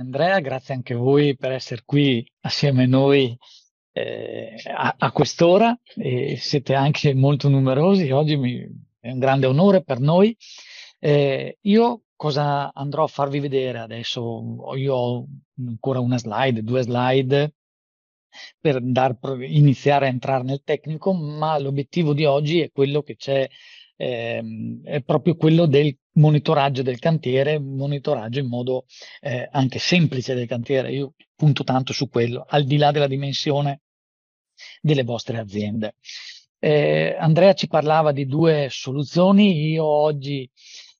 Andrea, grazie anche a voi per essere qui assieme a noi eh, a, a, quest'ora e siete anche molto numerosi, oggi mi, è un grande onore per noi. Eh, io cosa andrò a farvi vedere adesso? Io ho ancora una slide, due slide per dar, iniziare a entrare nel tecnico, ma l'obiettivo di oggi è quello che c'è ehm, è proprio quello del monitoraggio del cantiere, monitoraggio in modo eh, anche semplice del cantiere. Io punto tanto su quello, al di là della dimensione delle vostre aziende. Eh, Andrea ci parlava di due soluzioni, io oggi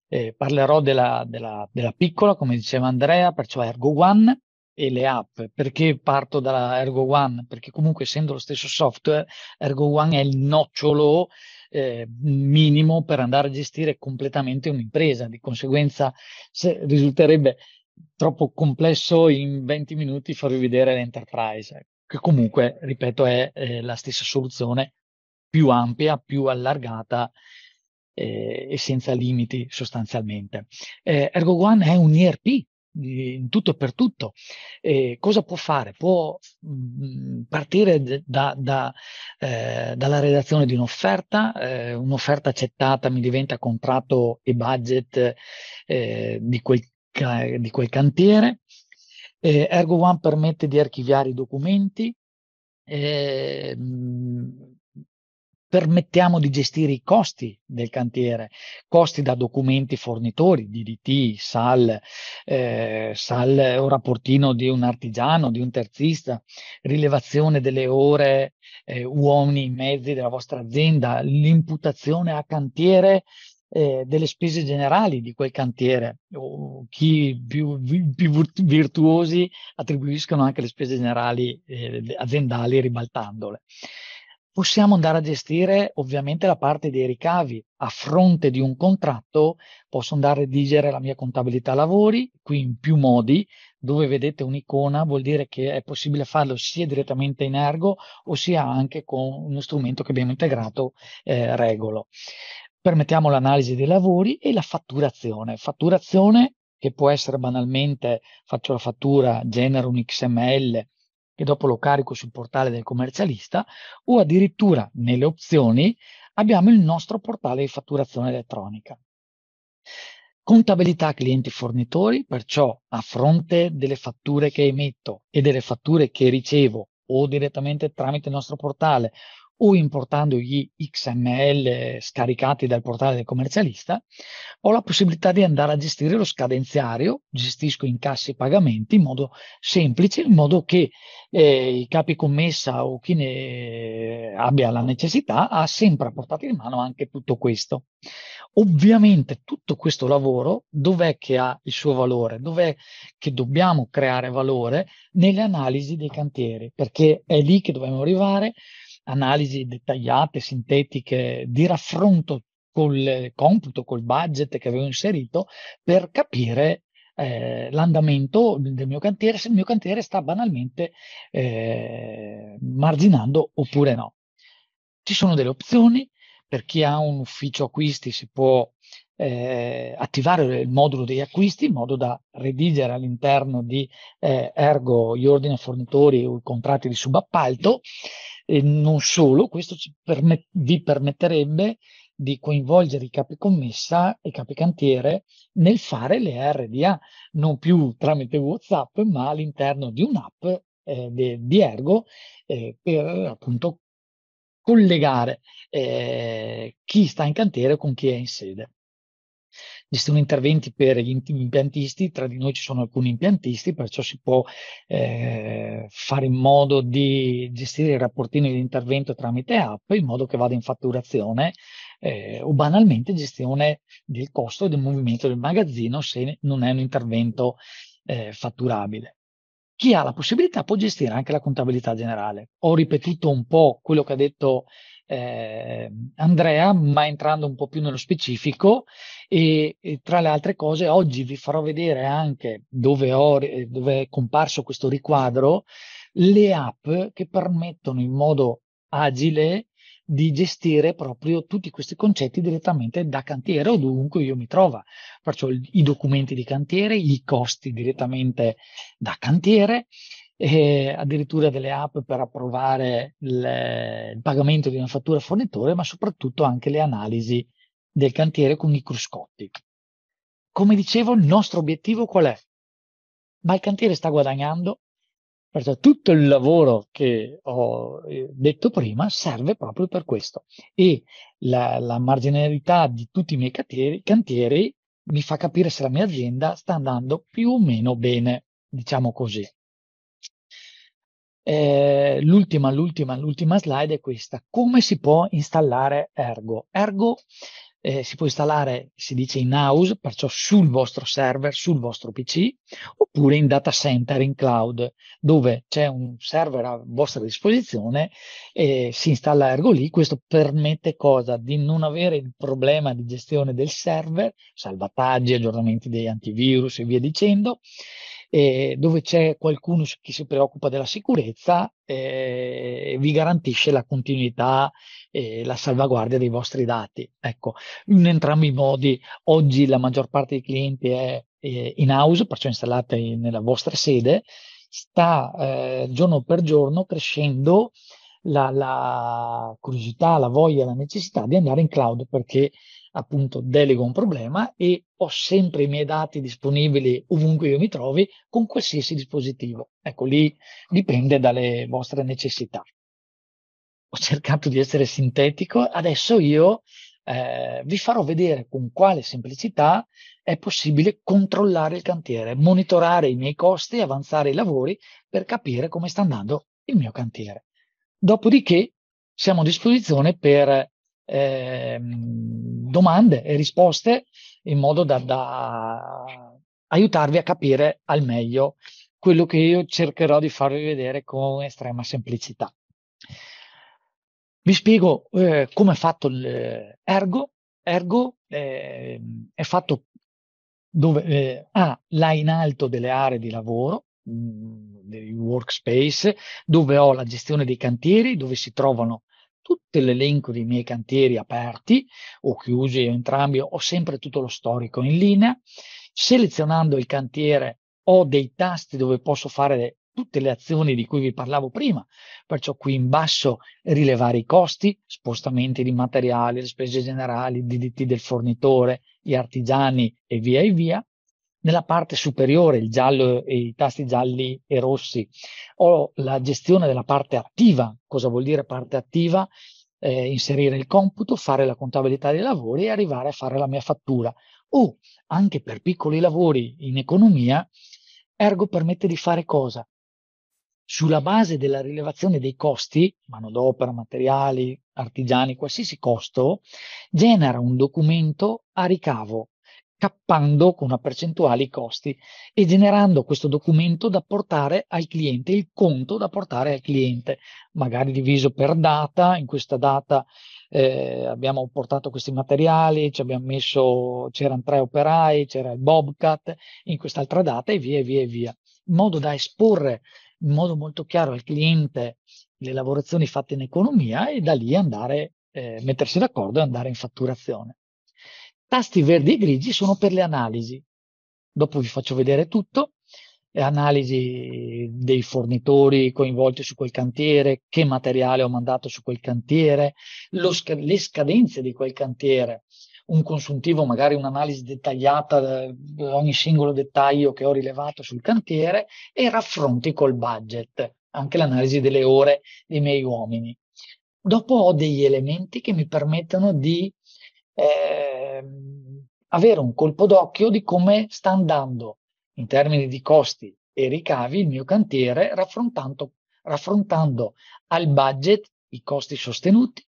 eh, parlerò della, della, della, piccola, come diceva Andrea, perciò Ergo One e le app. Perché parto da Ergo One? Perché comunque essendo lo stesso software, Ergo One è il nocciolo eh, minimo per andare a gestire completamente un'impresa, di conseguenza risulterebbe troppo complesso in 20 minuti farvi vedere l'enterprise, ecco, che comunque, ripeto, è eh, la stessa soluzione più ampia, più allargata eh, e senza limiti sostanzialmente. Eh, Ergo One è un ERP in tutto e per tutto, eh, cosa può fare? Può mh, mm, partire da, da, eh, dalla redazione di un'offerta, eh, un'offerta accettata mi diventa contratto e budget eh, di quel, di, quel, cantiere, eh, Ergo One permette di archiviare i documenti, mh, eh, mm, permettiamo di gestire i costi del cantiere, costi da documenti fornitori, DDT, SAL, eh, SAL un rapportino di un artigiano, di un terzista, rilevazione delle ore, eh, uomini, mezzi della vostra azienda, l'imputazione a cantiere eh, delle spese generali di quel cantiere, o chi più, più virtuosi attribuiscono anche le spese generali eh, aziendali ribaltandole possiamo andare a gestire ovviamente la parte dei ricavi a fronte di un contratto, posso andare a redigere la mia contabilità lavori qui in più modi, dove vedete un'icona vuol dire che è possibile farlo sia direttamente in ergo o sia anche con uno strumento che abbiamo integrato eh, regolo. Permettiamo l'analisi dei lavori e la fatturazione. Fatturazione che può essere banalmente faccio la fattura, genero un XML e dopo lo carico sul portale del commercialista o addirittura nelle opzioni abbiamo il nostro portale di fatturazione elettronica. Contabilità clienti-fornitori, perciò a fronte delle fatture che emetto e delle fatture che ricevo o direttamente tramite il nostro portale o importando gli XML scaricati dal portale del commercialista, ho la possibilità di andare a gestire lo scadenziario, gestisco incassi e pagamenti in modo semplice, in modo che eh, i capi commessa o chi ne abbia la necessità ha sempre a portata di mano anche tutto questo. Ovviamente tutto questo lavoro dov'è che ha il suo valore? Dov'è che dobbiamo creare valore? Nelle analisi dei cantieri, perché è lì che dobbiamo arrivare analisi dettagliate, sintetiche, di raffronto col computo, col budget che avevo inserito per capire eh, l'andamento del mio cantiere, se il mio cantiere sta banalmente eh, marginando oppure no. Ci sono delle opzioni, per chi ha un ufficio acquisti si può eh, attivare il modulo degli acquisti in modo da redigere all'interno di eh, Ergo gli ordini a fornitori o i contratti di subappalto e non solo, questo permet- vi permetterebbe di coinvolgere i capi commessa e i capi cantiere nel fare le RDA, non più tramite WhatsApp, ma all'interno di un'app eh, de- di Ergo eh, per appunto collegare eh, chi sta in cantiere con chi è in sede gestione interventi per gli impiantisti, tra di noi ci sono alcuni impiantisti, perciò si può eh, fare in modo di gestire i rapportini di intervento tramite app in modo che vada in fatturazione eh, o banalmente gestione del costo del movimento del magazzino se non è un intervento eh, fatturabile. Chi ha la possibilità può gestire anche la contabilità generale. Ho ripetuto un po' quello che ha detto eh, Andrea, ma entrando un po' più nello specifico e, e, tra le altre cose oggi vi farò vedere anche dove, ho, eh, dove è comparso questo riquadro le app che permettono in modo agile di gestire proprio tutti questi concetti direttamente da cantiere o dovunque io mi trovo, Perciò i documenti di cantiere, i costi direttamente da cantiere, e addirittura delle app per approvare il, il pagamento di una fattura fornitore, ma soprattutto anche le analisi del cantiere con i cruscotti. Come dicevo, il nostro obiettivo qual è? Ma il cantiere sta guadagnando, perciò cioè tutto il lavoro che ho eh, detto prima serve proprio per questo. E la, la marginalità di tutti i miei cantieri, cantieri mi fa capire se la mia azienda sta andando più o meno bene, diciamo così. Eh, l'ultima, l'ultima, l'ultima slide è questa. Come si può installare Ergo? Ergo eh, si può installare, si dice in house, perciò sul vostro server, sul vostro PC, oppure in data center, in cloud, dove c'è un server a vostra disposizione e si installa Ergo lì. Questo permette cosa? Di non avere il problema di gestione del server, salvataggi, aggiornamenti degli antivirus e via dicendo, eh, dove c'è qualcuno che si preoccupa della sicurezza eh, vi garantisce la continuità e la salvaguardia dei vostri dati. Ecco, in entrambi i modi, oggi la maggior parte dei clienti è eh, in house, perciò installata in, nella vostra sede, sta eh, giorno per giorno crescendo la, la, curiosità, la voglia, la necessità di andare in cloud perché appunto delego un problema e ho sempre i miei dati disponibili ovunque io mi trovi con qualsiasi dispositivo. Ecco, lì dipende dalle vostre necessità. Ho cercato di essere sintetico, adesso io eh, vi farò vedere con quale semplicità è possibile controllare il cantiere, monitorare i miei costi, avanzare i lavori per capire come sta andando il mio cantiere. Dopodiché siamo a disposizione per Ehm, domande e risposte in modo da, da, aiutarvi a capire al meglio quello che io cercherò di farvi vedere con estrema semplicità. Vi spiego eh, come è fatto l'ergo. Ergo eh, è fatto dove eh, ha là in alto delle aree di lavoro, mh, mm, dei workspace, dove ho la gestione dei cantieri, dove si trovano tutto l'elenco dei miei cantieri aperti o chiusi o entrambi, ho sempre tutto lo storico in linea. Selezionando il cantiere ho dei tasti dove posso fare tutte le azioni di cui vi parlavo prima, perciò qui in basso rilevare i costi, spostamenti di materiali, le spese generali, i diritti del fornitore, gli artigiani e via e via, nella parte superiore il giallo e i tasti gialli e rossi. Ho la gestione della parte attiva. Cosa vuol dire parte attiva? Eh, inserire il computo, fare la contabilità dei lavori e arrivare a fare la mia fattura. O anche per piccoli lavori in economia, ergo permette di fare cosa? Sulla base della rilevazione dei costi, manodopera, materiali, artigiani, qualsiasi costo, genera un documento a ricavo cappando con una percentuale i costi e generando questo documento da portare al cliente, il conto da portare al cliente, magari diviso per data, in questa data eh, abbiamo portato questi materiali, ci abbiamo messo, c'erano tre operai, c'era il Bobcat, in quest'altra data e via e via e via, in modo da esporre in modo molto chiaro al cliente le lavorazioni fatte in economia e da lì andare, eh, mettersi d'accordo e andare in fatturazione. Tasti verdi e grigi sono per le analisi. Dopo vi faccio vedere tutto, analisi dei fornitori coinvolti su quel cantiere, che materiale ho mandato su quel cantiere, sc le scadenze di quel cantiere, un consuntivo, magari un'analisi dettagliata di eh, ogni singolo dettaglio che ho rilevato sul cantiere e raffronti col budget, anche l'analisi delle ore dei miei uomini. Dopo ho degli elementi che mi permettono di eh, Ehm, avere un colpo d'occhio di come sta andando in termini di costi e ricavi il mio cantiere raffrontando, raffrontando al budget i costi sostenuti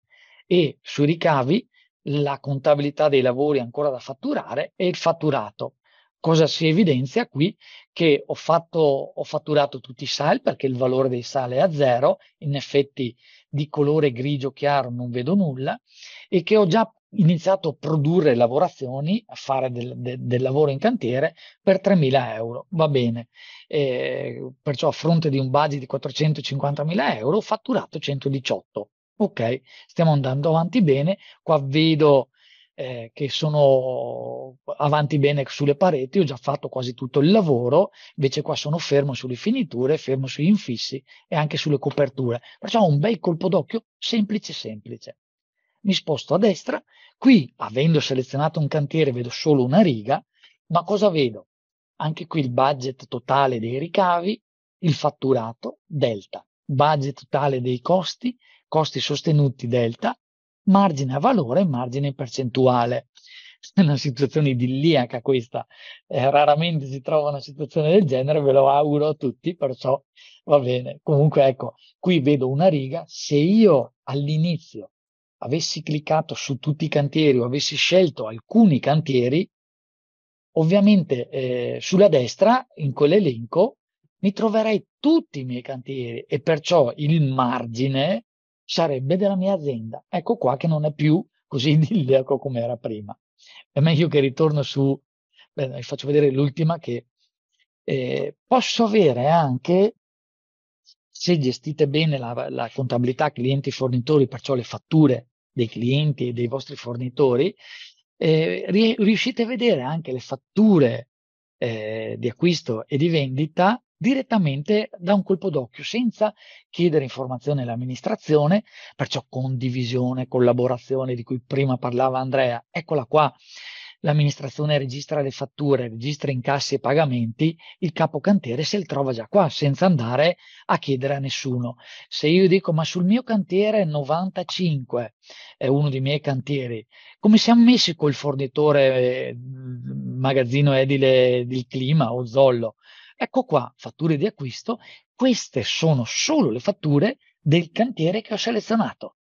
e sui ricavi la contabilità dei lavori ancora da fatturare e il fatturato. Cosa si evidenzia qui? Che ho, fatto, ho fatturato tutti i SAL perché il valore dei SAL è a zero, in effetti di colore grigio chiaro non vedo nulla, e che ho già iniziato a produrre lavorazioni, a fare del, de, del lavoro in cantiere per 3.000 euro, va bene, eh, perciò a fronte di un budget di 450.000 euro ho fatturato 118, ok, stiamo andando avanti bene, qua vedo eh, che sono avanti bene sulle pareti, ho già fatto quasi tutto il lavoro, invece qua sono fermo sulle finiture, fermo sugli infissi e anche sulle coperture, perciò un bel colpo d'occhio semplice semplice mi sposto a destra, qui avendo selezionato un cantiere vedo solo una riga, ma cosa vedo? Anche qui il budget totale dei ricavi, il fatturato, delta, budget totale dei costi, costi sostenuti, delta, margine a valore, margine percentuale. È una situazione idilliaca questa, eh, raramente si trova una situazione del genere, ve lo auguro a tutti, perciò va bene. Comunque ecco, qui vedo una riga, se io all'inizio avessi cliccato su tutti i cantieri o avessi scelto alcuni cantieri, ovviamente eh, sulla destra, in quell'elenco, mi troverei tutti i miei cantieri e perciò il margine sarebbe della mia azienda. Ecco qua che non è più così idilliaco come era prima. È meglio che ritorno su, beh, vi faccio vedere l'ultima che eh, posso avere anche se gestite bene la, la contabilità clienti-fornitori, perciò le fatture dei clienti e dei vostri fornitori, eh, riuscite a vedere anche le fatture eh, di acquisto e di vendita direttamente da un colpo d'occhio, senza chiedere informazioni all'amministrazione, perciò condivisione, collaborazione di cui prima parlava Andrea. Eccola qua l'amministrazione registra le fatture, registra incassi e pagamenti, il capocantiere se li trova già qua, senza andare a chiedere a nessuno. Se io dico, ma sul mio cantiere 95 è uno dei miei cantieri, come siamo messi col fornitore eh, magazzino edile del clima o zollo? Ecco qua, fatture di acquisto, queste sono solo le fatture del cantiere che ho selezionato.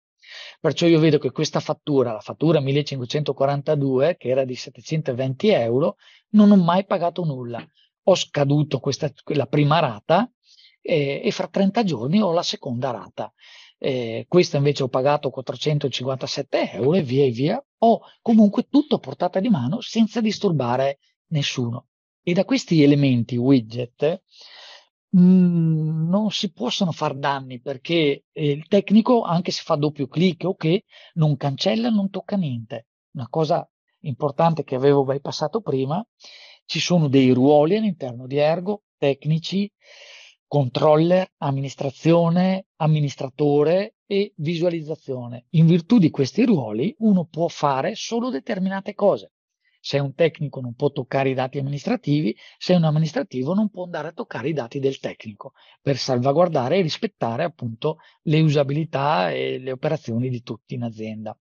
Perciò io vedo che questa fattura, la fattura 1542, che era di 720 euro, non ho mai pagato nulla. Ho scaduto questa, la prima rata eh, e fra 30 giorni ho la seconda rata. Eh, questa invece ho pagato 457 euro e via e via. Ho comunque tutto a portata di mano senza disturbare nessuno. E da questi elementi widget Mhmm, non si possono far danni perché eh, il tecnico, anche se fa doppio clic o okay, che, non cancella, non tocca niente. Una cosa importante che avevo bypassato prima, ci sono dei ruoli all'interno di Ergo, tecnici, controller, amministrazione, amministratore e visualizzazione. In virtù di questi ruoli uno può fare solo determinate cose. Se un tecnico non può toccare i dati amministrativi, se un amministrativo non può andare a toccare i dati del tecnico per salvaguardare e rispettare appunto le usabilità e le operazioni di tutti in azienda.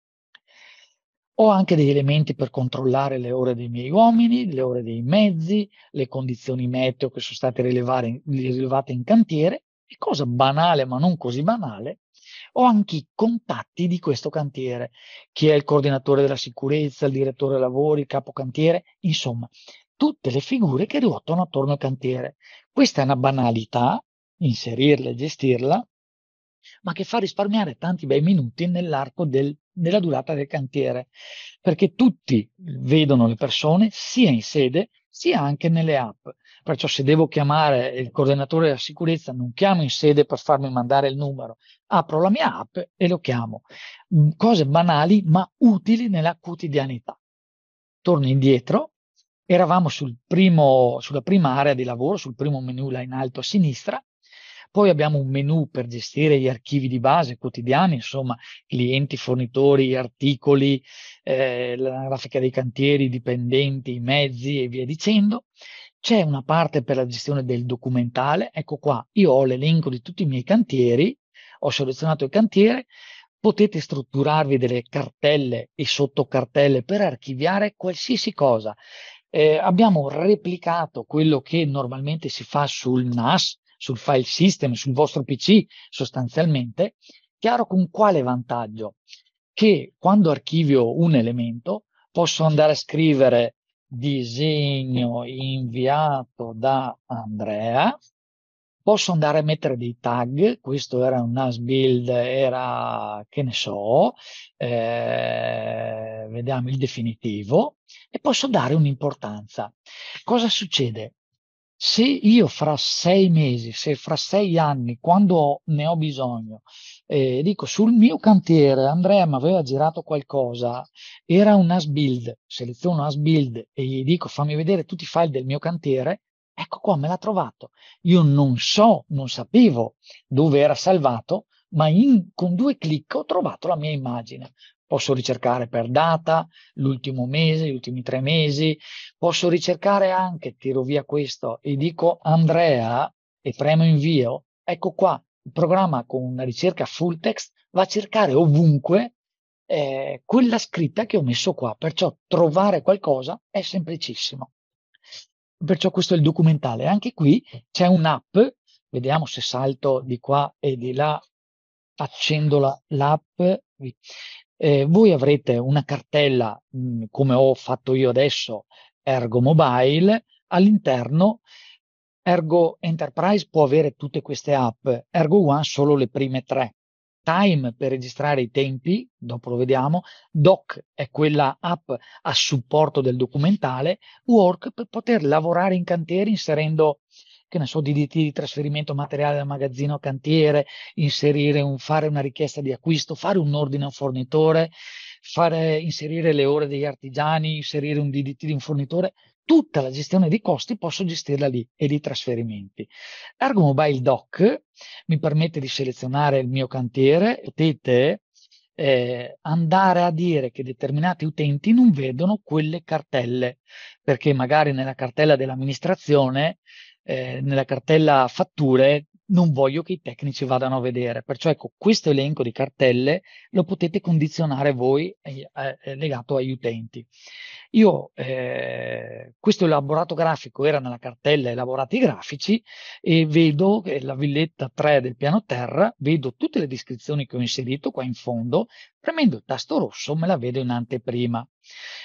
Ho anche degli elementi per controllare le ore dei miei uomini, le ore dei mezzi, le condizioni meteo che sono state rilevate in cantiere e cosa banale ma non così banale, ho anche i contatti di questo cantiere, chi è il coordinatore della sicurezza, il direttore lavori, il capo cantiere, insomma, tutte le figure che ruotano attorno al cantiere. Questa è una banalità, inserirla e gestirla, ma che fa risparmiare tanti bei minuti nell'arco del, della durata del cantiere, perché tutti vedono le persone sia in sede sia anche nelle app. Perciò se devo chiamare il coordinatore della sicurezza, non chiamo in sede per farmi mandare il numero, apro la mia app e lo chiamo. Mm, cose banali ma utili nella quotidianità. Torno indietro, eravamo sul primo, sulla prima area di lavoro, sul primo menu là in alto a sinistra, poi abbiamo un menu per gestire gli archivi di base quotidiani, insomma, clienti, fornitori, articoli, eh, la grafica dei cantieri, dipendenti, mezzi e via dicendo c'è una parte per la gestione del documentale, ecco qua, io ho l'elenco di tutti i miei cantieri, ho selezionato il cantiere, potete strutturarvi delle cartelle e sottocartelle per archiviare qualsiasi cosa. Eh, abbiamo replicato quello che normalmente si fa sul NAS, sul file system, sul vostro PC sostanzialmente, chiaro con quale vantaggio? Che quando archivio un elemento posso andare a scrivere disegno inviato da Andrea. Posso andare a mettere dei tag, questo era un NAS build, era che ne so, eh, vediamo il definitivo, e posso dare un'importanza. Cosa succede? Se io fra sei mesi, se fra sei anni, quando ne ho bisogno, eh, dico, sul mio cantiere Andrea mi aveva girato qualcosa, era un as build, seleziono as build e gli dico fammi vedere tutti i file del mio cantiere, ecco qua, me l'ha trovato. Io non so, non sapevo dove era salvato, ma in, con due clic ho trovato la mia immagine. Posso ricercare per data, l'ultimo mese, gli ultimi tre mesi, posso ricercare anche, tiro via questo e dico Andrea e premo invio, ecco qua, il programma con una ricerca full text va a cercare ovunque eh, quella scritta che ho messo qua, perciò trovare qualcosa è semplicissimo. Perciò questo è il documentale. Anche qui c'è un'app, vediamo se salto di qua e di là, accendo la, l'app. Eh, voi avrete una cartella, mh, mm, come ho fatto io adesso, Ergo Mobile, all'interno Ergo Enterprise può avere tutte queste app, Ergo One solo le prime tre. Time per registrare i tempi, dopo lo vediamo, Doc è quella app a supporto del documentale, Work per poter lavorare in cantiere inserendo che ne so, DDT di trasferimento materiale da magazzino a cantiere, inserire un, fare una richiesta di acquisto, fare un ordine a un fornitore, fare, inserire le ore degli artigiani, inserire un DDT di un fornitore, tutta la gestione dei costi posso gestirla lì e dei trasferimenti. Ergo Mobile Doc mi permette di selezionare il mio cantiere, potete eh, andare a dire che determinati utenti non vedono quelle cartelle, perché magari nella cartella dell'amministrazione, eh, nella cartella fatture, non voglio che i tecnici vadano a vedere. Perciò ecco, questo elenco di cartelle lo potete condizionare voi eh, eh, legato agli utenti. Io, eh, questo elaborato grafico era nella cartella elaborati grafici e vedo la villetta 3 del piano terra, vedo tutte le descrizioni che ho inserito qua in fondo, premendo il tasto rosso me la vedo in anteprima.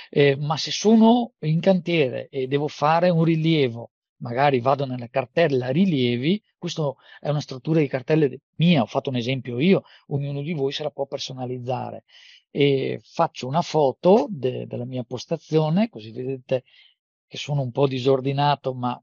Eh, ma se sono in cantiere e devo fare un rilievo magari vado nella cartella rilievi, questa è una struttura di cartelle mia, ho fatto un esempio io, ognuno di voi se la può personalizzare. E faccio una foto de, della mia postazione, così vedete che sono un po' disordinato, ma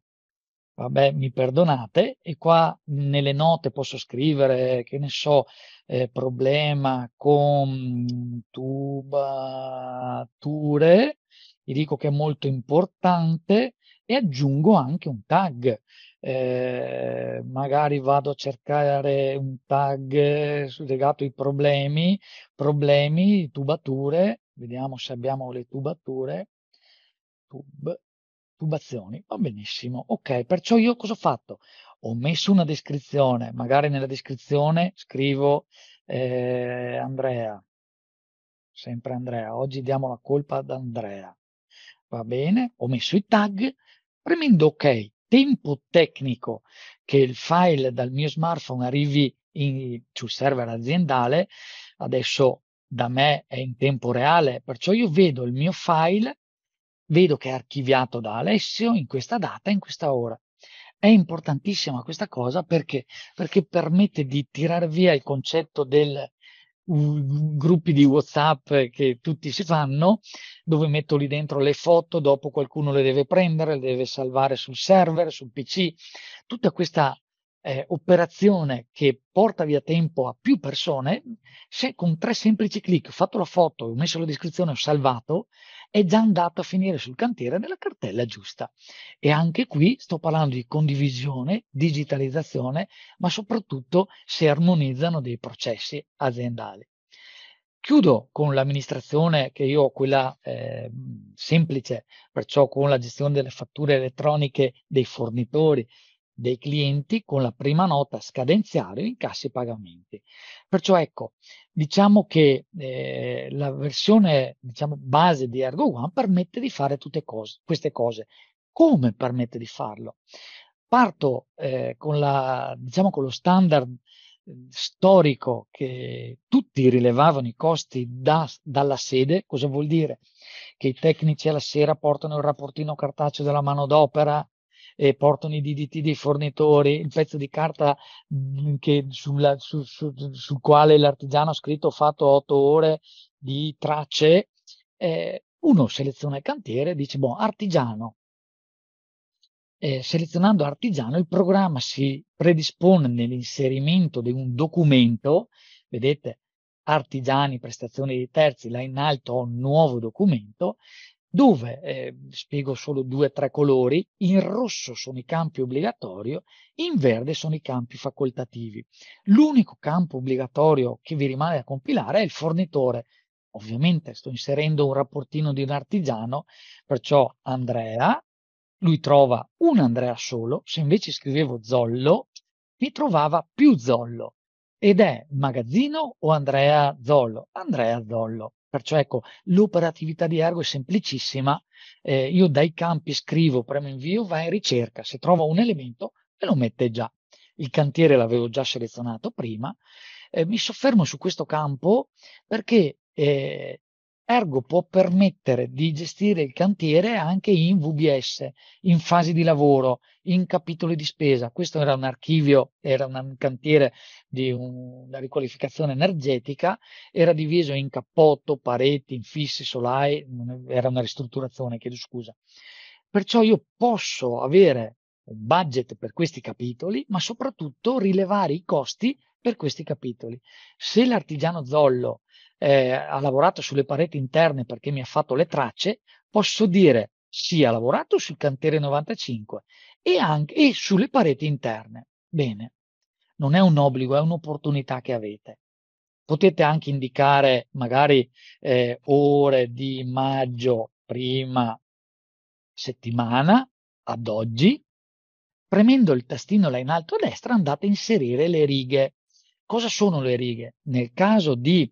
vabbè, mi perdonate, e qua nelle note posso scrivere, che ne so, eh, problema con tubature, e dico che è molto importante, e aggiungo anche un tag. Eh, magari vado a cercare un tag eh, legato ai problemi, problemi, tubature, vediamo se abbiamo le tubature, tub, tubazioni, va benissimo. Ok, perciò io cosa ho fatto? Ho messo una descrizione, magari nella descrizione scrivo eh, Andrea, sempre Andrea, oggi diamo la colpa ad Andrea. Va bene, ho messo i tag, Premendo OK, tempo tecnico che il file dal mio smartphone arrivi in, sul server aziendale, adesso da me è in tempo reale, perciò io vedo il mio file, vedo che è archiviato da Alessio in questa data, in questa ora. È importantissima questa cosa perché, perché permette di tirare via il concetto del gruppi di WhatsApp che tutti si fanno, dove metto lì dentro le foto, dopo qualcuno le deve prendere, le deve salvare sul server, sul PC. Tutta questa eh, operazione che porta via tempo a più persone, se con tre semplici clic ho fatto la foto, ho messo la descrizione, ho salvato, è già andato a finire sul cantiere nella cartella giusta. E anche qui sto parlando di condivisione, digitalizzazione, ma soprattutto si armonizzano dei processi aziendali. Chiudo con l'amministrazione che io ho quella eh, semplice, perciò con la gestione delle fatture elettroniche dei fornitori, dei clienti con la prima nota scadenziale in cassa e pagamenti. Perciò ecco, diciamo che eh, la versione diciamo, base di Ergo One permette di fare tutte cose, queste cose. Come permette di farlo? Parto eh, con, la, diciamo, con lo standard mm, storico che tutti rilevavano i costi da, dalla sede, cosa vuol dire? Che i tecnici alla sera portano il rapportino cartaceo della manodopera, e portano i DDT dei fornitori, il pezzo di carta che, sulla, su, su, sul quale l'artigiano ha scritto ho fatto otto ore di tracce, eh, uno seleziona il cantiere e dice, boh, artigiano. Eh, selezionando artigiano, il programma si predispone nell'inserimento di un documento, vedete, artigiani, prestazioni di terzi, là in alto un nuovo documento, dove, eh, spiego solo due o tre colori, in rosso sono i campi obbligatori, in verde sono i campi facoltativi. L'unico campo obbligatorio che vi rimane da compilare è il fornitore. Ovviamente sto inserendo un rapportino di un artigiano, perciò Andrea, lui trova un Andrea solo, se invece scrivevo Zollo, mi trovava più Zollo. Ed è magazzino o Andrea Zollo? Andrea Zollo. Perciò ecco, l'operatività di Ergo è semplicissima, eh, io dai campi scrivo, premo invio, va in ricerca, se trova un elemento me lo mette già. Il cantiere l'avevo già selezionato prima, eh, mi soffermo su questo campo perché eh, ergo può permettere di gestire il cantiere anche in VBS, in fasi di lavoro, in capitoli di spesa. Questo era un archivio, era un cantiere di una riqualificazione energetica, era diviso in cappotto, pareti, infissi, solai, era una ristrutturazione, chiedo scusa. Perciò io posso avere un budget per questi capitoli, ma soprattutto rilevare i costi per questi capitoli. Se l'artigiano Zollo eh, ha lavorato sulle pareti interne perché mi ha fatto le tracce, posso dire sì, ha lavorato sul cantiere 95 e, anche, e sulle pareti interne. Bene, non è un obbligo, è un'opportunità che avete. Potete anche indicare magari eh, ore di maggio, prima settimana, ad oggi, premendo il tastino là in alto a destra andate a inserire le righe. Cosa sono le righe? Nel caso di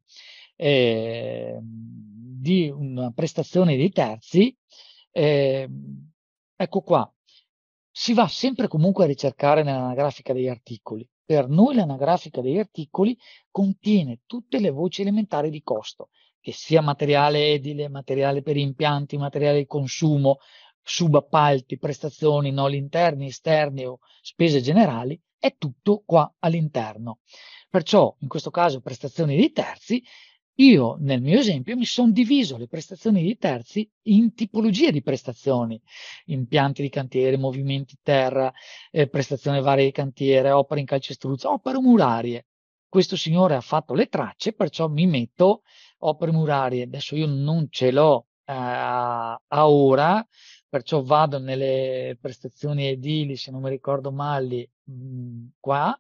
eh, di una prestazione dei terzi, eh, ecco qua, si va sempre comunque a ricercare nell'anagrafica degli articoli. Per noi l'anagrafica degli articoli contiene tutte le voci elementari di costo, che sia materiale edile, materiale per impianti, materiale di consumo, subappalti, prestazioni, noli interni, esterni o spese generali, è tutto qua all'interno. Perciò in questo caso prestazioni di terzi io nel mio esempio mi sono diviso le prestazioni di terzi in tipologie di prestazioni, impianti di cantiere, movimenti terra, eh, prestazioni varie di cantiere, opere in calcestruzzo, opere murarie. Questo signore ha fatto le tracce, perciò mi metto opere murarie. Adesso io non ce l'ho eh, a ora, perciò vado nelle prestazioni edili, se non mi ricordo male, mm, qua.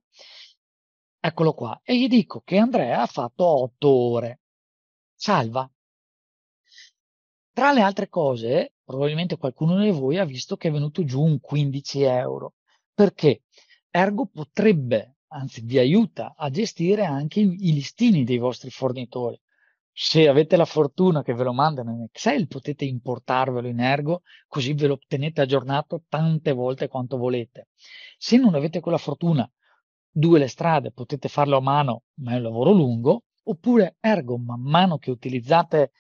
Eccolo qua. E gli dico che Andrea ha fatto otto ore salva. Tra le altre cose, probabilmente qualcuno di voi ha visto che è venuto giù un 15 euro, perché Ergo potrebbe, anzi vi aiuta a gestire anche i, listini dei vostri fornitori. Se avete la fortuna che ve lo mandano in Excel, potete importarvelo in Ergo, così ve lo tenete aggiornato tante volte quanto volete. Se non avete quella fortuna, due le strade, potete farlo a mano, ma è un lavoro lungo, Oppure, ergo, man mano che utilizzate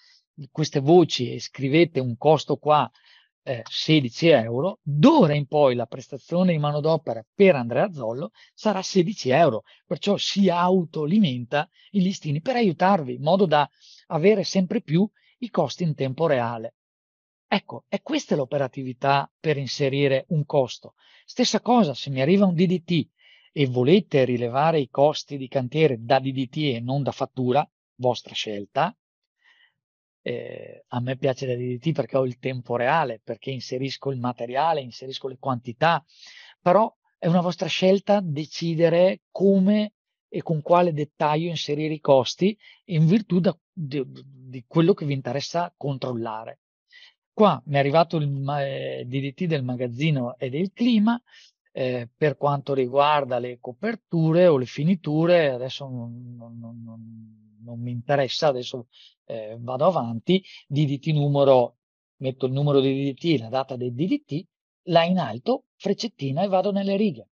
queste voci e scrivete un costo qua, eh, 16 euro, d'ora in poi la prestazione di manodopera per Andrea Zollo sarà 16 euro, perciò si autolimenta i listini per aiutarvi in modo da avere sempre più i costi in tempo reale. Ecco, è questa l'operatività per inserire un costo. Stessa cosa, se mi arriva un DDT e volete rilevare i costi di cantiere da DDT e non da fattura, vostra scelta. Eh, a me piace da DDT perché ho il tempo reale, perché inserisco il materiale, inserisco le quantità, però è una vostra scelta decidere come e con quale dettaglio inserire i costi in virtù da, di, di, quello che vi interessa controllare. Qua mi è arrivato il, il eh, DDT del magazzino e del clima, eh, per quanto riguarda le coperture o le finiture, adesso non, non, non, non mi interessa, adesso eh, vado avanti, DDT numero, metto il numero di DDT, la data del DDT, là in alto, freccettina e vado nelle righe.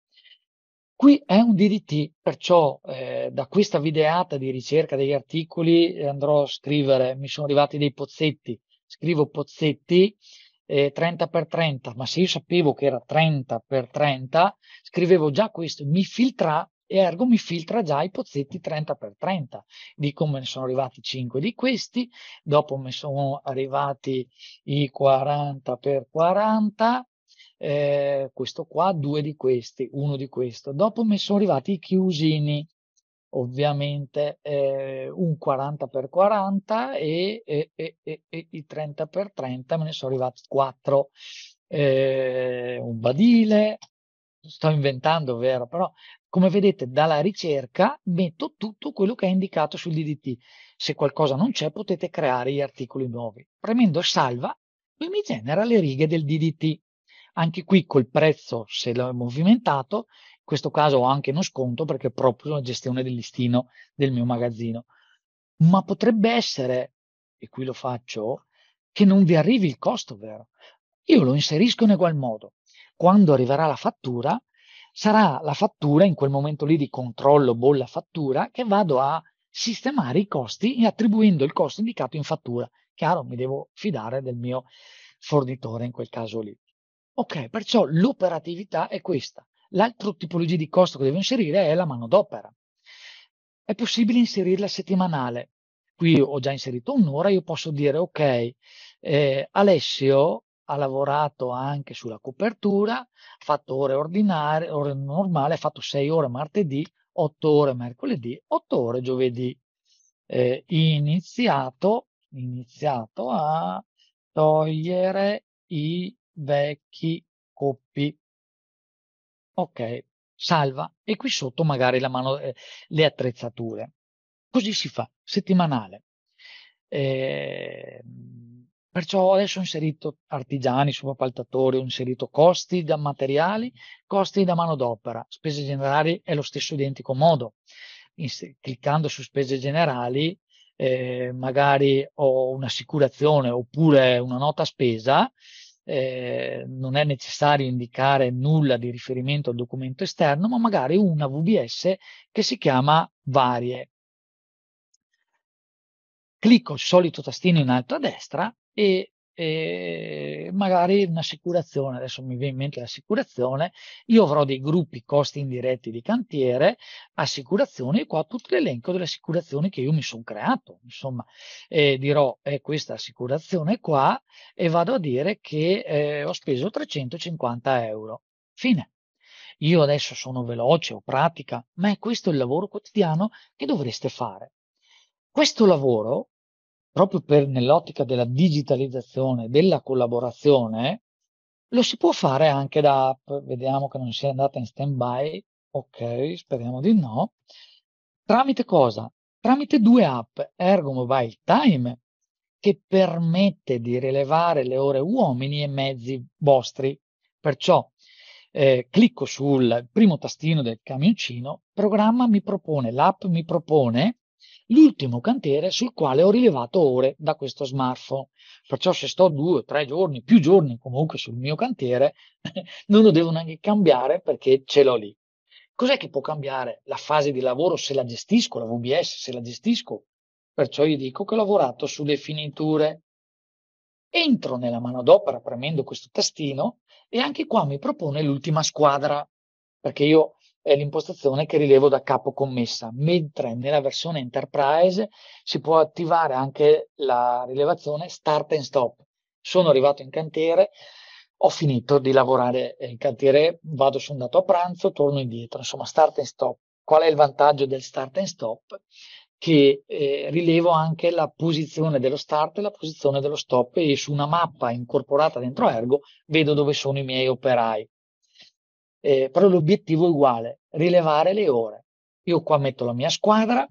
Qui è un DDT, perciò eh, da questa videata di ricerca degli articoli andrò a scrivere, mi sono arrivati dei pozzetti, scrivo pozzetti, eh, 30x30, ma se io sapevo che era 30x30, scrivevo già questo, mi filtra e ergo mi filtra già i pozzetti 30x30. Dico me ne sono arrivati 5 di questi, dopo me sono arrivati i 40x40, eh, questo qua, due di questi, uno di questo. Dopo mi sono arrivati i chiusini, ovviamente eh, un 40 per 40 e, e, e, e, i 30 per 30 me ne sono arrivati 4 eh, un badile sto inventando vero però come vedete dalla ricerca metto tutto quello che è indicato sul DDT se qualcosa non c'è potete creare gli articoli nuovi premendo salva lui mi genera le righe del DDT anche qui col prezzo se l'ho movimentato in questo caso ho anche uno sconto perché è proprio la gestione del listino del mio magazzino. Ma potrebbe essere, e qui lo faccio, che non vi arrivi il costo vero. Io lo inserisco in ugual modo. Quando arriverà la fattura, sarà la fattura, in quel momento lì di controllo bolla fattura, che vado a sistemare i costi e attribuendo il costo indicato in fattura. Chiaro, mi devo fidare del mio fornitore in quel caso lì. Ok, perciò l'operatività è questa. L'altro tipologia di costo che devo inserire è la manodopera. È possibile inserirla settimanale. Qui ho già inserito un'ora, io posso dire ok, eh, Alessio ha lavorato anche sulla copertura, ha fatto ore ordinarie, ore normali, ha fatto 6 ore martedì, 8 ore mercoledì, 8 ore giovedì. Eh, iniziato, iniziato a togliere i vecchi coppi ok, salva e qui sotto magari mano, eh, le attrezzature. Così si fa, settimanale. Eh, perciò adesso ho inserito artigiani, subappaltatori, ho inserito costi da materiali, costi da manodopera, spese generali è lo stesso identico modo. Inse cliccando su spese generali, eh, magari ho un'assicurazione oppure una nota spesa, eh, non è necessario indicare nulla di riferimento al documento esterno, ma magari una VBS che si chiama varie. Clicco il solito tastino in alto a destra e eh, magari un'assicurazione, adesso mi viene in mente l'assicurazione, io avrò dei gruppi costi indiretti di cantiere, assicurazioni, e qua tutto l'elenco delle assicurazioni che io mi sono creato, insomma, eh, dirò è questa assicurazione qua e vado a dire che eh, ho speso 350 euro. Fine. Io adesso sono veloce ho pratica, ma è questo il lavoro quotidiano che dovreste fare. Questo lavoro proprio per, nell'ottica della digitalizzazione, della collaborazione, lo si può fare anche da app, vediamo che non sia andata in stand-by, ok, speriamo di no. Tramite cosa? Tramite due app, Ergo Mobile Time, che permette di rilevare le ore uomini e mezzi vostri. Perciò eh, clicco sul primo tastino del camioncino, programma mi propone, l'app mi propone l'ultimo cantiere sul quale ho rilevato ore da questo smartphone. Perciò se sto due, o tre giorni, più giorni comunque sul mio cantiere, non lo devo neanche cambiare perché ce l'ho lì. Cos'è che può cambiare la fase di lavoro se la gestisco, la VBS, se la gestisco? Perciò io dico che ho lavorato sulle finiture. Entro nella manodopera premendo questo tastino e anche qua mi propone l'ultima squadra, perché io è l'impostazione che rilevo da capo commessa, mentre nella versione Enterprise si può attivare anche la rilevazione start and stop. Sono arrivato in cantiere, ho finito di lavorare in cantiere, vado su un dato a pranzo, torno indietro, insomma start and stop. Qual è il vantaggio del start and stop? Che eh, rilevo anche la posizione dello start e la posizione dello stop e su una mappa incorporata dentro Ergo vedo dove sono i miei operai eh, però l'obiettivo è uguale, rilevare le ore. Io qua metto la mia squadra,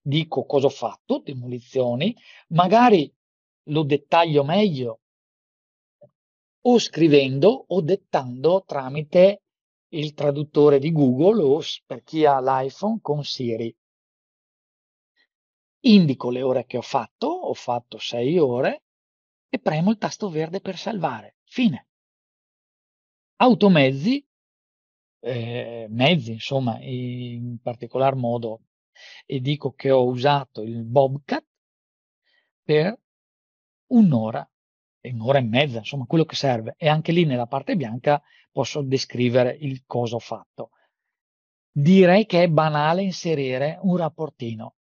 dico cosa ho fatto, demolizioni, magari lo dettaglio meglio o scrivendo o dettando tramite il traduttore di Google o per chi ha l'iPhone con Siri. Indico le ore che ho fatto, ho fatto 6 ore e premo il tasto verde per salvare. Fine. Automezzi eh, mezzi, insomma, in particolar modo, e dico che ho usato il Bobcat per un'ora, un'ora e mezza, insomma, quello che serve. E anche lì nella parte bianca posso descrivere il cosa ho fatto. Direi che è banale inserire un rapportino.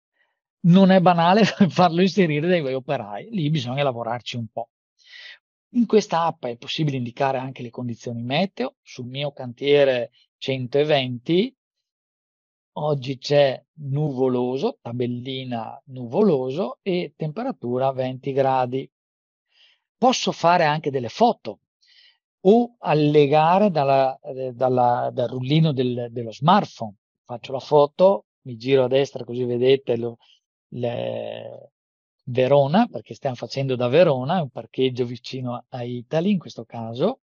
Non è banale farlo inserire dai web operai, lì bisogna lavorarci un po'. In questa app è possibile indicare anche le condizioni meteo. Sul mio cantiere 120, oggi c'è nuvoloso, tabellina nuvoloso e temperatura 20 gradi. Posso fare anche delle foto o allegare dalla, eh, dalla, dal rullino del, dello smartphone. Faccio la foto, mi giro a destra così vedete lo, le, Verona, perché stiamo facendo da Verona, un parcheggio vicino a Italy in questo caso.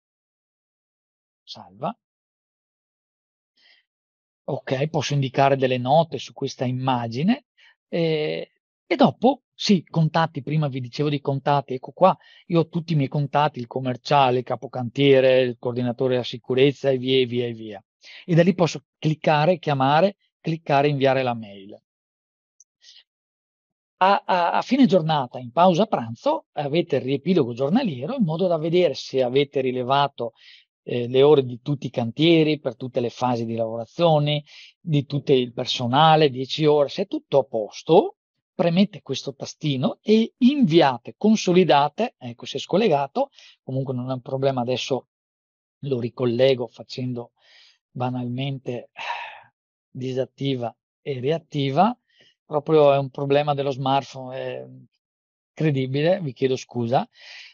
Salva ok, posso indicare delle note su questa immagine eh, e dopo sì, contatti, prima vi dicevo di contatti, ecco qua io ho tutti i miei contatti, il commerciale, il capocantiere, il coordinatore della sicurezza e via e via e via. E da lì posso cliccare, chiamare, cliccare, inviare la mail. A, a, a, fine giornata, in pausa pranzo, avete il riepilogo giornaliero in modo da vedere se avete rilevato eh, le ore di tutti i cantieri, per tutte le fasi di lavorazione, di tutto il personale, 10 ore. Se è tutto a posto, premete questo tastino e inviate, consolidate, ecco si è scollegato, comunque non è un problema adesso lo ricollego facendo banalmente disattiva e riattiva, proprio è un problema dello smartphone, eh, credibile, vi chiedo scusa.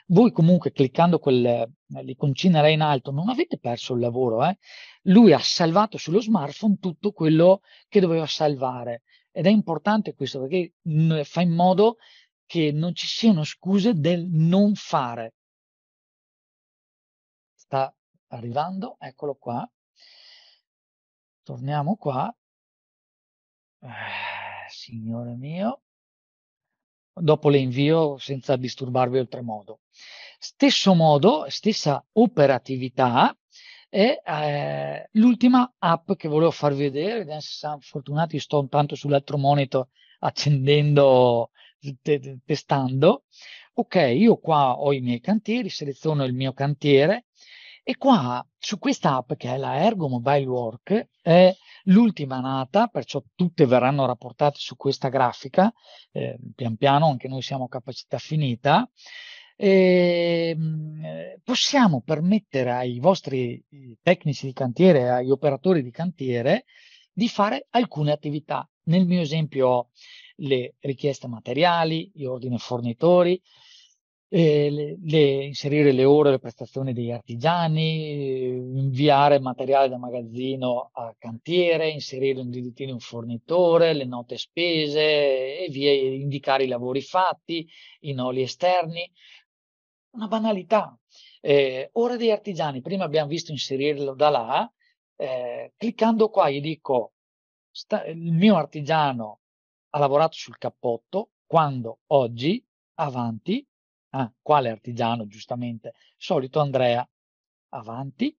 Voi comunque cliccando quell'iconcina eh, là in alto non avete perso il lavoro, eh? lui ha salvato sullo smartphone tutto quello che doveva salvare ed è importante questo perché mm, fa in modo che non ci siano scuse del non fare. Sta arrivando, eccolo qua. Torniamo qua. Eh, signore mio dopo le invio senza disturbarvi oltremodo. Stesso modo, stessa operatività è eh, l'ultima app che volevo farvi vedere, fortunati sto intanto sull'altro monitor accendendo, te, testando. Ok, io qua ho i miei cantieri, seleziono il mio cantiere, e qua, su questa app che è la Ergo Mobile Work, è l'ultima nata, perciò tutte verranno rapportate su questa grafica, eh, pian piano anche noi siamo a capacità finita, e ehm, possiamo permettere ai vostri tecnici di cantiere, agli operatori di cantiere, di fare alcune attività. Nel mio esempio ho le richieste materiali, gli ordini fornitori, eh, le, le, inserire le ore, le prestazioni degli artigiani, eh, inviare materiale da magazzino a cantiere, inserire un diritto un fornitore, le note spese e via, indicare i lavori fatti, i noli esterni. Una banalità. Eh, ore degli artigiani, prima abbiamo visto inserirlo da là, eh, cliccando qua gli dico sta, il mio artigiano ha lavorato sul cappotto quando oggi avanti Ah, quale artigiano, giustamente? Solito Andrea. Avanti.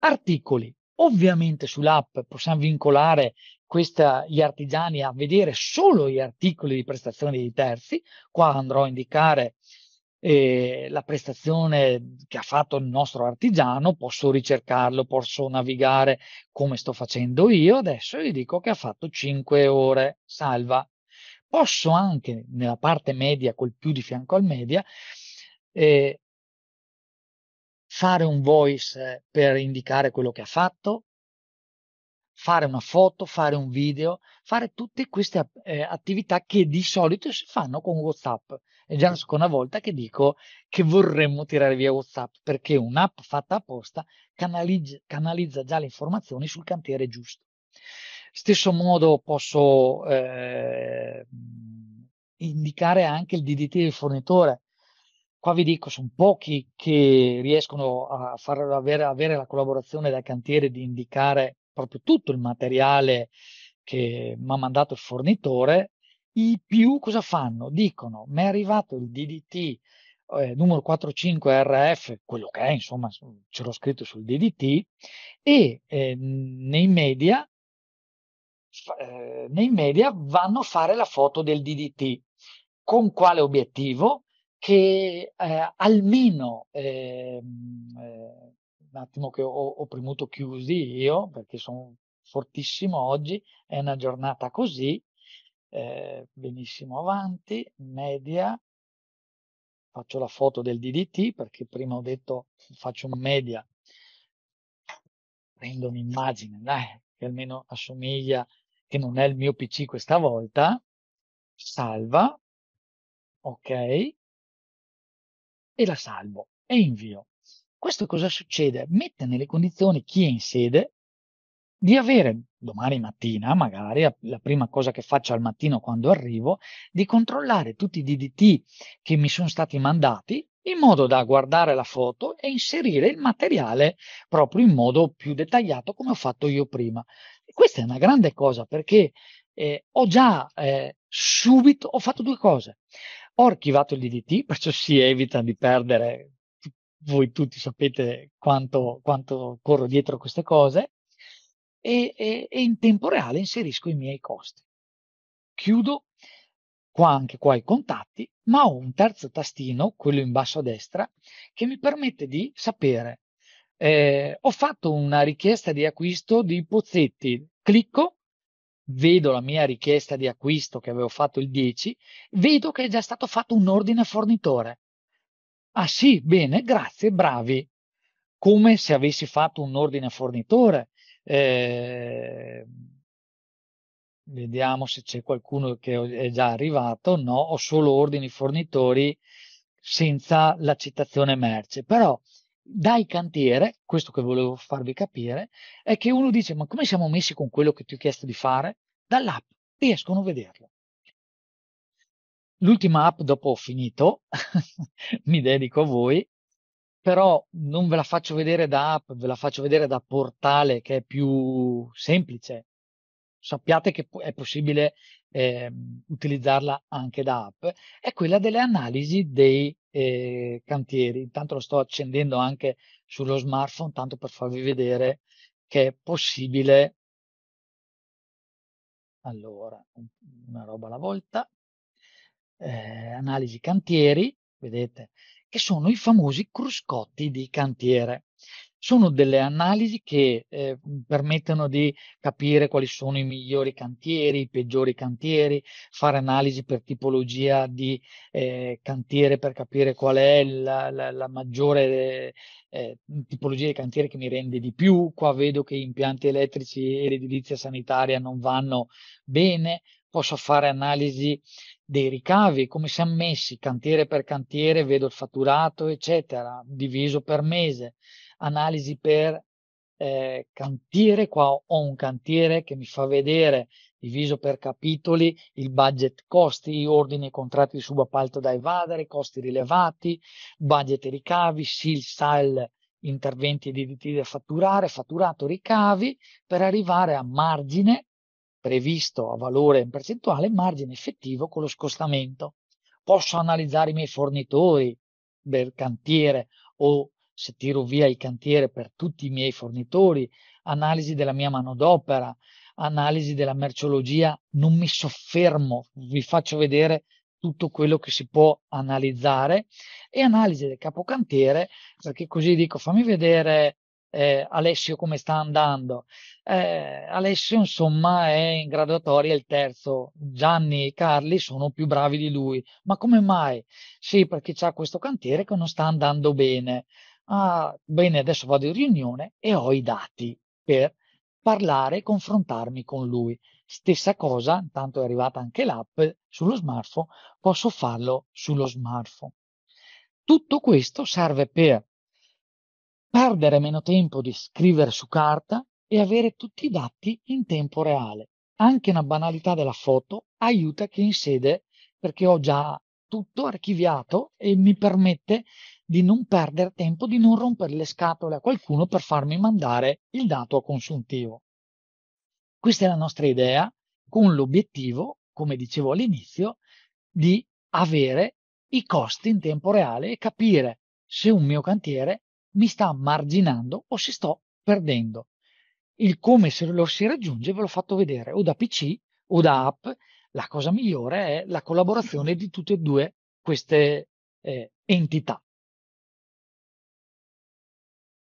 Articoli. Ovviamente sull'app possiamo vincolare questa, gli artigiani a vedere solo gli articoli di prestazione dei terzi. Qua andrò a indicare eh, la prestazione che ha fatto il nostro artigiano, posso ricercarlo, posso navigare come sto facendo io. Adesso gli dico che ha fatto 5 ore, salva posso anche nella parte media, col più di fianco al media, eh, fare un voice per indicare quello che ha fatto, fare una foto, fare un video, fare tutte queste eh, attività che di solito si fanno con WhatsApp. È già la seconda volta che dico che vorremmo tirare via WhatsApp perché un'app fatta apposta canalizza, canalizza già le informazioni sul cantiere giusto. Stesso modo posso eh, indicare anche il DDT del fornitore. Qua vi dico, sono pochi che riescono a far avere, avere la collaborazione dal cantiere di indicare proprio tutto il materiale che mi ha mandato il fornitore. I più cosa fanno? Dicono, mi è arrivato il DDT eh, numero 45RF, quello che è, insomma, ce l'ho scritto sul DDT, e eh, nei media eh, nei media vanno a fare la foto del DDT. Con quale obiettivo? Che eh, almeno, ehm, eh, un attimo che ho, ho, premuto chiusi io, perché sono fortissimo oggi, è una giornata così, eh, benissimo avanti, media, faccio la foto del DDT perché prima ho detto faccio un media, prendo un'immagine, dai, che almeno assomiglia a che non è il mio PC questa volta, salva, ok, e la salvo e invio. Questo cosa succede? Mette nelle condizioni chi è in sede di avere domani mattina, magari la prima cosa che faccio al mattino quando arrivo, di controllare tutti i DDT che mi sono stati mandati in modo da guardare la foto e inserire il materiale proprio in modo più dettagliato come ho fatto io prima. Questa è una grande cosa perché eh, ho già eh, subito ho fatto due cose. Ho archivato il DDT, perciò si evita di perdere, voi tutti sapete quanto, quanto corro dietro queste cose, e, e, e in tempo reale inserisco i miei costi. Chiudo qua anche qua i contatti, ma ho un terzo tastino, quello in basso a destra, che mi permette di sapere eh, ho fatto una richiesta di acquisto di pozzetti, clicco, vedo la mia richiesta di acquisto che avevo fatto il 10, vedo che è già stato fatto un ordine fornitore. Ah sì, bene, grazie, bravi. Come se avessi fatto un ordine fornitore. Eh, vediamo se c'è qualcuno che è già arrivato. No, ho solo ordini fornitori senza la citazione merce. Però dai cantiere, questo che volevo farvi capire, è che uno dice ma come siamo messi con quello che ti ho chiesto di fare? Dall'app riescono a vederlo. L'ultima app dopo ho finito, mi dedico a voi, però non ve la faccio vedere da app, ve la faccio vedere da portale che è più semplice. Sappiate che è possibile eh, utilizzarla anche da app, è quella delle analisi dei eh, cantieri. Intanto lo sto accendendo anche sullo smartphone, tanto per farvi vedere che è possibile. Allora, una roba alla volta. Eh, analisi cantieri, vedete, che sono i famosi cruscotti di cantiere sono delle analisi che eh, mhmm, permettono di capire quali sono i migliori cantieri, i peggiori cantieri, fare analisi per tipologia di eh, cantiere per capire qual è la, la, la maggiore eh, mhmm, tipologia di cantiere che mi rende di più. Qua vedo che gli impianti elettrici e l'edilizia sanitaria non vanno bene, posso fare analisi dei ricavi, come siamo messi cantiere per cantiere, vedo il fatturato, eccetera, diviso per mese analisi per eh, cantiere, qua ho un cantiere che mi fa vedere diviso per capitoli il budget costi, ordini e contratti di subappalto da evadere, costi rilevati, budget e ricavi, SIL, SAL, interventi e diritti da fatturare, fatturato, ricavi, per arrivare a margine previsto a valore in percentuale, margine effettivo con lo scostamento. Posso analizzare i miei fornitori per cantiere o se tiro via il cantiere per tutti i miei fornitori, analisi della mia manodopera, analisi della merceologia, non mi soffermo, vi faccio vedere tutto quello che si può analizzare e analisi del capocantiere, perché così dico fammi vedere eh, Alessio come sta andando. Eh, Alessio insomma è in graduatoria il terzo, Gianni e Carli sono più bravi di lui, ma come mai? Sì, perché c'è questo cantiere che non sta andando bene ah, bene, adesso vado in riunione e ho i dati per parlare e confrontarmi con lui. Stessa cosa, intanto è arrivata anche l'app sullo smartphone, posso farlo sullo smartphone. Tutto questo serve per perdere meno tempo di scrivere su carta e avere tutti i dati in tempo reale. Anche una banalità della foto aiuta che in sede perché ho già tutto archiviato e mi permette di non perdere tempo, di non rompere le scatole a qualcuno per farmi mandare il dato a consuntivo. Questa è la nostra idea con l'obiettivo, come dicevo all'inizio, di avere i costi in tempo reale e capire se un mio cantiere mi sta marginando o si sto perdendo. Il come se lo si raggiunge ve l'ho fatto vedere o da PC o da app. La cosa migliore è la collaborazione di tutte e due queste eh, entità.